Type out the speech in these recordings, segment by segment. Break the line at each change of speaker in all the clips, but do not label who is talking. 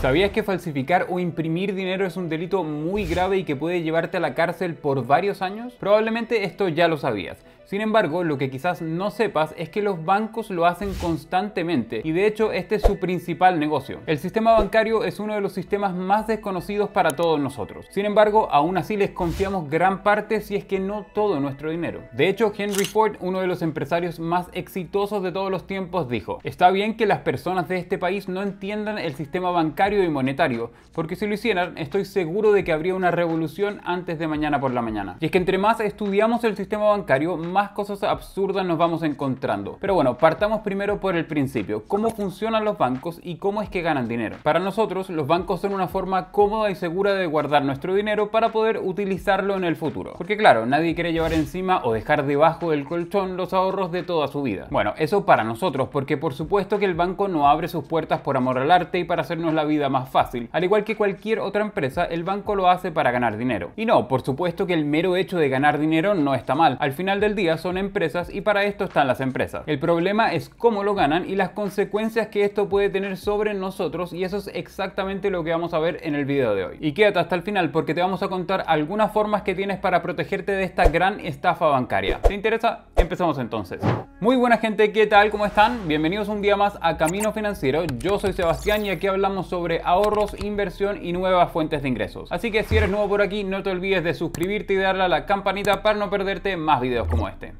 ¿Sabías que falsificar o imprimir dinero es un delito muy grave y que puede llevarte a la cárcel por varios años? Probablemente esto ya lo sabías. Sin embargo, lo que quizás no sepas es que los bancos lo hacen constantemente y de hecho este es su principal negocio. El sistema bancario es uno de los sistemas más desconocidos para todos nosotros. Sin embargo, aún así les confiamos gran parte si es que no todo nuestro dinero. De hecho, Henry Ford, uno de los empresarios más exitosos de todos los tiempos, dijo, está bien que las personas de este país no entiendan el sistema bancario y monetario, porque si lo hicieran, estoy seguro de que habría una revolución antes de mañana por la mañana. Y es que entre más estudiamos el sistema bancario, cosas absurdas nos vamos encontrando. Pero bueno, partamos primero por el principio, cómo funcionan los bancos y cómo es que ganan dinero. Para nosotros, los bancos son una forma cómoda y segura de guardar nuestro dinero para poder utilizarlo en el futuro. Porque claro, nadie quiere llevar encima o dejar debajo del colchón los ahorros de toda su vida. Bueno, eso para nosotros, porque por supuesto que el banco no abre sus puertas por amor al arte y para hacernos la vida más fácil. Al igual que cualquier otra empresa, el banco lo hace para ganar dinero. Y no, por supuesto que el mero hecho de ganar dinero no está mal. Al final del son empresas y para esto están las empresas. El problema es cómo lo ganan y las consecuencias que esto puede tener sobre nosotros y eso es exactamente lo que vamos a ver en el video de hoy. Y quédate hasta el final porque te vamos a contar algunas formas que tienes para protegerte de esta gran estafa bancaria. ¿Te interesa? Empezamos entonces. Muy buena gente, ¿qué tal? ¿Cómo están? Bienvenidos un día más a Camino Financiero. Yo soy Sebastián y aquí hablamos sobre ahorros, inversión y nuevas fuentes de ingresos. Así que si eres nuevo por aquí, no te olvides de suscribirte y darle a la campanita para no perderte más videos como este. Martin.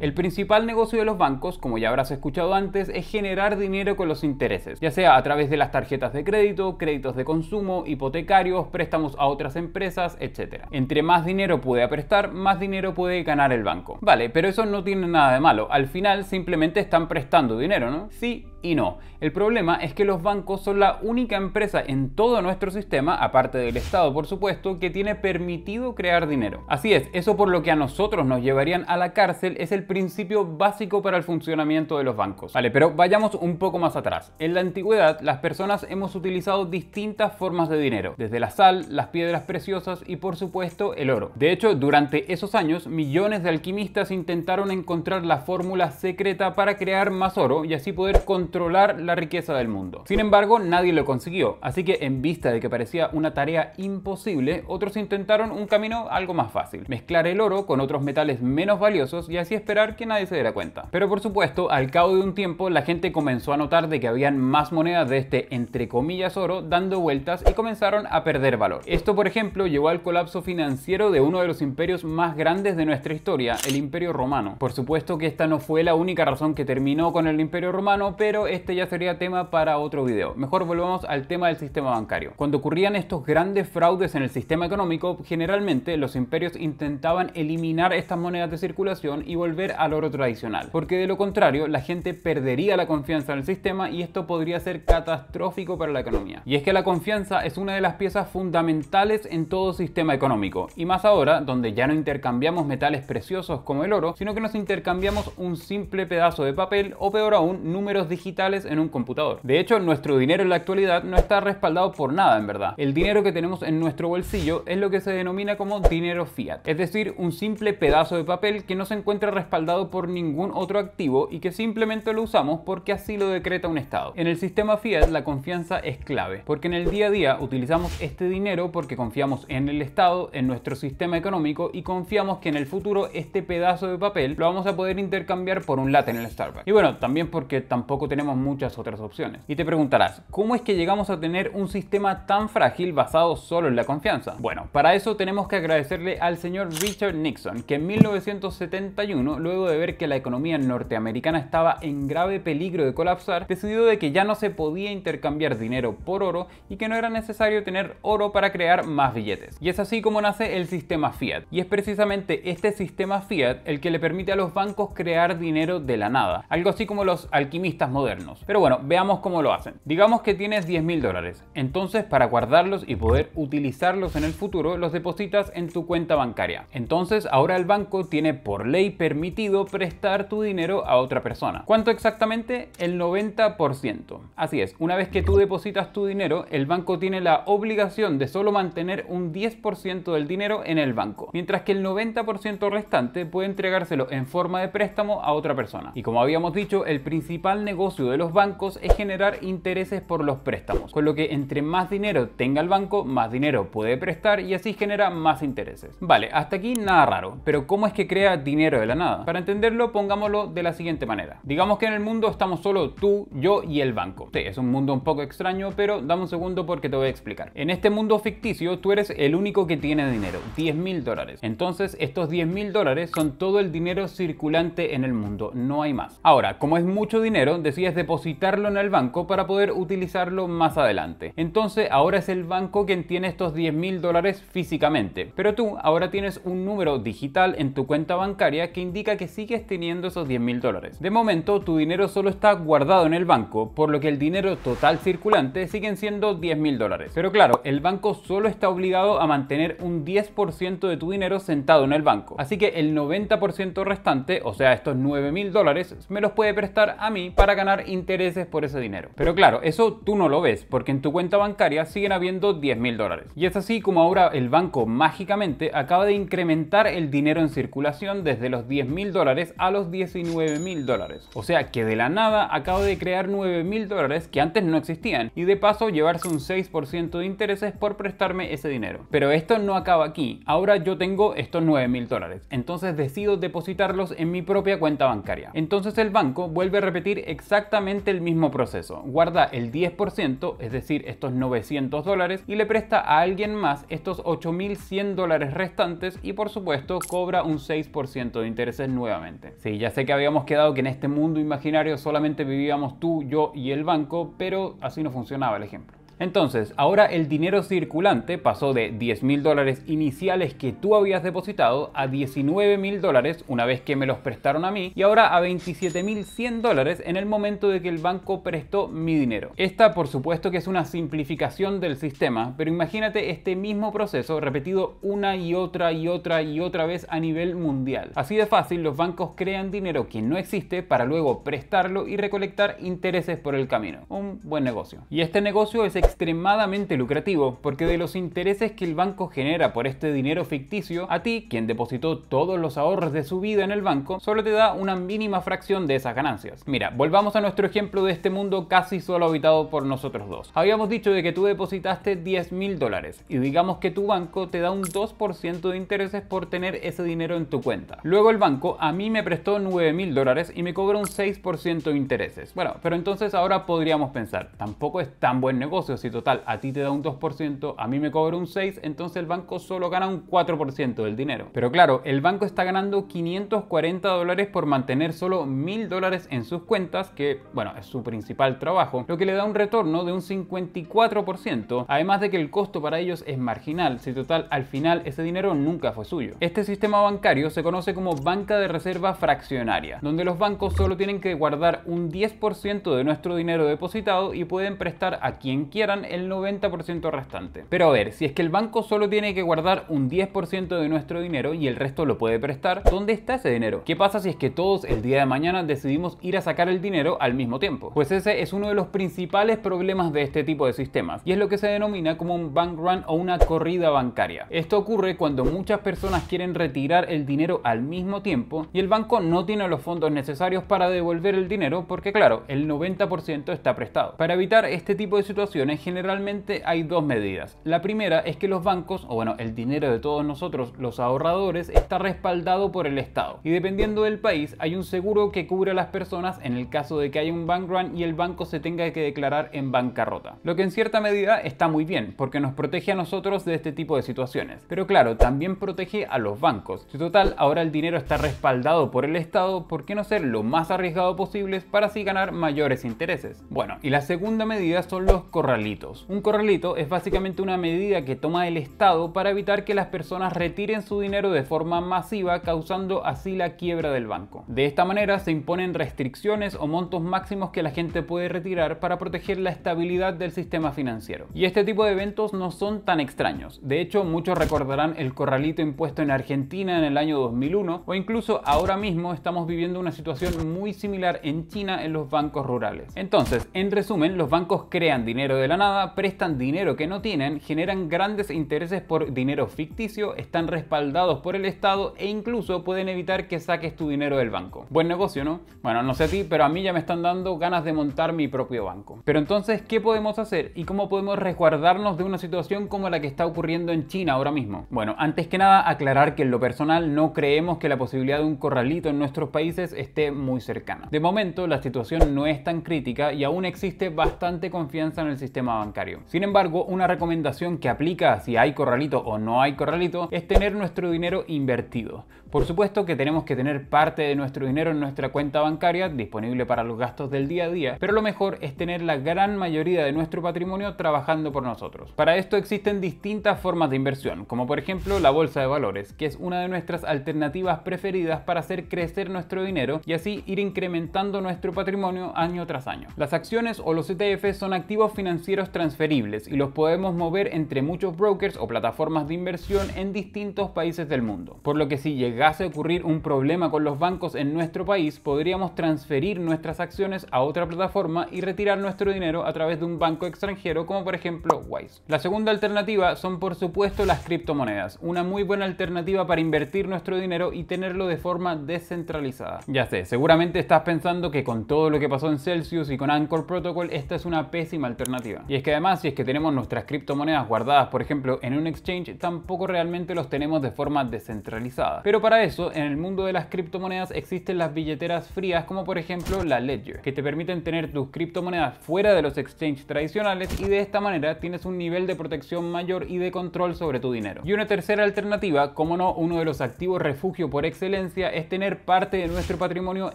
El principal negocio de los bancos, como ya habrás escuchado antes, es generar dinero con los intereses, ya sea a través de las tarjetas de crédito, créditos de consumo, hipotecarios, préstamos a otras empresas, etc. Entre más dinero puede prestar, más dinero puede ganar el banco. Vale, pero eso no tiene nada de malo, al final simplemente están prestando dinero, ¿no? Sí y no. El problema es que los bancos son la única empresa en todo nuestro sistema, aparte del Estado por supuesto, que tiene permitido crear dinero. Así es, eso por lo que a nosotros nos llevarían a la cárcel es el principio básico para el funcionamiento de los bancos. Vale, pero vayamos un poco más atrás. En la antigüedad, las personas hemos utilizado distintas formas de dinero, desde la sal, las piedras preciosas y por supuesto el oro. De hecho, durante esos años, millones de alquimistas intentaron encontrar la fórmula secreta para crear más oro y así poder controlar la riqueza del mundo. Sin embargo, nadie lo consiguió, así que en vista de que parecía una tarea imposible, otros intentaron un camino algo más fácil, mezclar el oro con otros metales menos valiosos y así esperar que nadie se diera cuenta. Pero por supuesto, al cabo de un tiempo, la gente comenzó a notar de que habían más monedas de este entre comillas oro dando vueltas y comenzaron a perder valor. Esto, por ejemplo, llevó al colapso financiero de uno de los imperios más grandes de nuestra historia, el Imperio Romano. Por supuesto que esta no fue la única razón que terminó con el Imperio Romano, pero este ya sería tema para otro video. Mejor volvamos al tema del sistema bancario. Cuando ocurrían estos grandes fraudes en el sistema económico, generalmente los imperios intentaban eliminar estas monedas de circulación y volver al oro tradicional, porque de lo contrario la gente perdería la confianza en el sistema y esto podría ser catastrófico para la economía. Y es que la confianza es una de las piezas fundamentales en todo sistema económico, y más ahora donde ya no intercambiamos metales preciosos como el oro, sino que nos intercambiamos un simple pedazo de papel o peor aún números digitales en un computador. De hecho, nuestro dinero en la actualidad no está respaldado por nada en verdad. El dinero que tenemos en nuestro bolsillo es lo que se denomina como dinero fiat, es decir, un simple pedazo de papel que no se encuentra respaldado dado por ningún otro activo y que simplemente lo usamos porque así lo decreta un Estado. En el sistema fiat la confianza es clave, porque en el día a día utilizamos este dinero porque confiamos en el Estado, en nuestro sistema económico y confiamos que en el futuro este pedazo de papel lo vamos a poder intercambiar por un latte en el Starbucks. Y bueno, también porque tampoco tenemos muchas otras opciones. Y te preguntarás, ¿cómo es que llegamos a tener un sistema tan frágil basado solo en la confianza? Bueno, para eso tenemos que agradecerle al señor Richard Nixon, que en 1971 lo luego de ver que la economía norteamericana estaba en grave peligro de colapsar, decidió de que ya no se podía intercambiar dinero por oro y que no era necesario tener oro para crear más billetes. Y es así como nace el sistema fiat. Y es precisamente este sistema fiat el que le permite a los bancos crear dinero de la nada, algo así como los alquimistas modernos. Pero bueno, veamos cómo lo hacen. Digamos que tienes 10 mil dólares, entonces para guardarlos y poder utilizarlos en el futuro, los depositas en tu cuenta bancaria. Entonces ahora el banco tiene por ley permiso prestar tu dinero a otra persona. ¿Cuánto exactamente? El 90%. Así es, una vez que tú depositas tu dinero, el banco tiene la obligación de solo mantener un 10% del dinero en el banco, mientras que el 90% restante puede entregárselo en forma de préstamo a otra persona. Y como habíamos dicho, el principal negocio de los bancos es generar intereses por los préstamos, con lo que entre más dinero tenga el banco, más dinero puede prestar y así genera más intereses. Vale, hasta aquí nada raro, pero ¿cómo es que crea dinero de la nada? Para entenderlo, pongámoslo de la siguiente manera. Digamos que en el mundo estamos solo tú, yo y el banco. Sí, es un mundo un poco extraño, pero dame un segundo porque te voy a explicar. En este mundo ficticio, tú eres el único que tiene dinero, 10 mil dólares. Entonces, estos 10 mil dólares son todo el dinero circulante en el mundo, no hay más. Ahora, como es mucho dinero, decides depositarlo en el banco para poder utilizarlo más adelante. Entonces, ahora es el banco quien tiene estos 10 mil dólares físicamente, pero tú ahora tienes un número digital en tu cuenta bancaria que indica que sigues teniendo esos 10 mil dólares. De momento, tu dinero solo está guardado en el banco, por lo que el dinero total circulante siguen siendo 10 mil dólares. Pero claro, el banco solo está obligado a mantener un 10% de tu dinero sentado en el banco. Así que el 90% restante, o sea, estos 9 mil dólares, me los puede prestar a mí para ganar intereses por ese dinero. Pero claro, eso tú no lo ves, porque en tu cuenta bancaria siguen habiendo 10 mil dólares. Y es así como ahora el banco mágicamente acaba de incrementar el dinero en circulación desde los 10 mil dólares a los 19 mil dólares. O sea que de la nada acabo de crear 9 mil dólares que antes no existían y de paso llevarse un 6% de intereses por prestarme ese dinero. Pero esto no acaba aquí. Ahora yo tengo estos 9 mil dólares. Entonces decido depositarlos en mi propia cuenta bancaria. Entonces el banco vuelve a repetir exactamente el mismo proceso. Guarda el 10%, es decir, estos 900 dólares, y le presta a alguien más estos mil 8.100 dólares restantes y por supuesto cobra un 6% de intereses nuevamente. Sí, ya sé que habíamos quedado que en este mundo imaginario solamente vivíamos tú, yo y el banco, pero así no funcionaba el ejemplo. Entonces, ahora el dinero circulante pasó de 10.000 mil dólares iniciales que tú habías depositado a 19.000 mil dólares una vez que me los prestaron a mí y ahora a 27.100 mil dólares en el momento de que el banco prestó mi dinero. Esta por supuesto que es una simplificación del sistema, pero imagínate este mismo proceso repetido una y otra y otra y otra vez a nivel mundial. Así de fácil, los bancos crean dinero que no existe para luego prestarlo y recolectar intereses por el camino. Un buen negocio. Y este negocio es extremadamente lucrativo, porque de los intereses que el banco genera por este dinero ficticio, a ti, quien depositó todos los ahorros de su vida en el banco, solo te da una mínima fracción de esas ganancias. Mira, volvamos a nuestro ejemplo de este mundo casi solo habitado por nosotros dos. Habíamos dicho de que tú depositaste 10 mil dólares y digamos que tu banco te da un 2% de intereses por tener ese dinero en tu cuenta. Luego el banco a mí me prestó 9 mil dólares y me cobró un 6% de intereses. Bueno, pero entonces ahora podríamos pensar, tampoco es tan buen negocio si total a ti te da un 2%, a mí me cobra un 6%, entonces el banco solo gana un 4% del dinero. Pero claro, el banco está ganando 540 dólares por mantener solo 1000 dólares en sus cuentas, que bueno, es su principal trabajo, lo que le da un retorno de un 54%, además de que el costo para ellos es marginal, si total al final ese dinero nunca fue suyo. Este sistema bancario se conoce como banca de reserva fraccionaria, donde los bancos solo tienen que guardar un 10% de nuestro dinero depositado y pueden prestar a quien quiera el 90% restante. Pero a ver, si es que el banco solo tiene que guardar un 10% de nuestro dinero y el resto lo puede prestar, ¿dónde está ese dinero? ¿Qué pasa si es que todos el día de mañana decidimos ir a sacar el dinero al mismo tiempo? Pues ese es uno de los principales problemas de este tipo de sistemas y es lo que se denomina como un bank run o una corrida bancaria. Esto ocurre cuando muchas personas quieren retirar el dinero al mismo tiempo y el banco no tiene los fondos necesarios para devolver el dinero porque claro, el 90% está prestado. Para evitar este tipo de situaciones, generalmente hay dos medidas. La primera es que los bancos, o bueno, el dinero de todos nosotros, los ahorradores, está respaldado por el Estado. Y dependiendo del país, hay un seguro que cubre a las personas en el caso de que haya un bank run y el banco se tenga que declarar en bancarrota. Lo que en cierta medida está muy bien, porque nos protege a nosotros de este tipo de situaciones. Pero claro, también protege a los bancos. Si total, ahora el dinero está respaldado por el Estado, ¿por qué no ser lo más arriesgado posible para así ganar mayores intereses? Bueno, y la segunda medida son los corrales un corralito es básicamente una medida que toma el Estado para evitar que las personas retiren su dinero de forma masiva, causando así la quiebra del banco. De esta manera se imponen restricciones o montos máximos que la gente puede retirar para proteger la estabilidad del sistema financiero. Y este tipo de eventos no son tan extraños. De hecho, muchos recordarán el corralito impuesto en Argentina en el año 2001 o incluso ahora mismo estamos viviendo una situación muy similar en China en los bancos rurales. Entonces, en resumen, los bancos crean dinero de nada, prestan dinero que no tienen, generan grandes intereses por dinero ficticio, están respaldados por el Estado e incluso pueden evitar que saques tu dinero del banco. Buen negocio, ¿no? Bueno, no sé a ti, pero a mí ya me están dando ganas de montar mi propio banco. Pero entonces, ¿qué podemos hacer y cómo podemos resguardarnos de una situación como la que está ocurriendo en China ahora mismo? Bueno, antes que nada, aclarar que en lo personal no creemos que la posibilidad de un corralito en nuestros países esté muy cercana. De momento, la situación no es tan crítica y aún existe bastante confianza en el sistema bancario. Sin embargo, una recomendación que aplica si hay corralito o no hay corralito es tener nuestro dinero invertido. Por supuesto que tenemos que tener parte de nuestro dinero en nuestra cuenta bancaria disponible para los gastos del día a día, pero lo mejor es tener la gran mayoría de nuestro patrimonio trabajando por nosotros. Para esto existen distintas formas de inversión, como por ejemplo la bolsa de valores, que es una de nuestras alternativas preferidas para hacer crecer nuestro dinero y así ir incrementando nuestro patrimonio año tras año. Las acciones o los ETF son activos financieros transferibles y los podemos mover entre muchos brokers o plataformas de inversión en distintos países del mundo. Por lo que si llegase a ocurrir un problema con los bancos en nuestro país, podríamos transferir nuestras acciones a otra plataforma y retirar nuestro dinero a través de un banco extranjero como por ejemplo Wise. La segunda alternativa son por supuesto las criptomonedas, una muy buena alternativa para invertir nuestro dinero y tenerlo de forma descentralizada. Ya sé, seguramente estás pensando que con todo lo que pasó en Celsius y con Anchor Protocol esta es una pésima alternativa. Y es que además, si es que tenemos nuestras criptomonedas guardadas, por ejemplo, en un exchange, tampoco realmente los tenemos de forma descentralizada. Pero para eso, en el mundo de las criptomonedas existen las billeteras frías, como por ejemplo la Ledger, que te permiten tener tus criptomonedas fuera de los exchanges tradicionales y de esta manera tienes un nivel de protección mayor y de control sobre tu dinero. Y una tercera alternativa, como no, uno de los activos refugio por excelencia es tener parte de nuestro patrimonio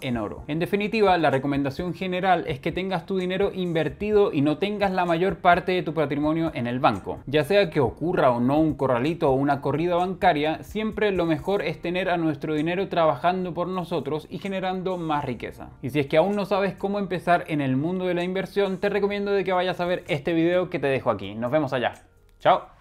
en oro. En definitiva, la recomendación general es que tengas tu dinero invertido y no tengas la mayor mayor parte de tu patrimonio en el banco. Ya sea que ocurra o no un corralito o una corrida bancaria, siempre lo mejor es tener a nuestro dinero trabajando por nosotros y generando más riqueza. Y si es que aún no sabes cómo empezar en el mundo de la inversión, te recomiendo de que vayas a ver este video que te dejo aquí. Nos vemos allá. Chao.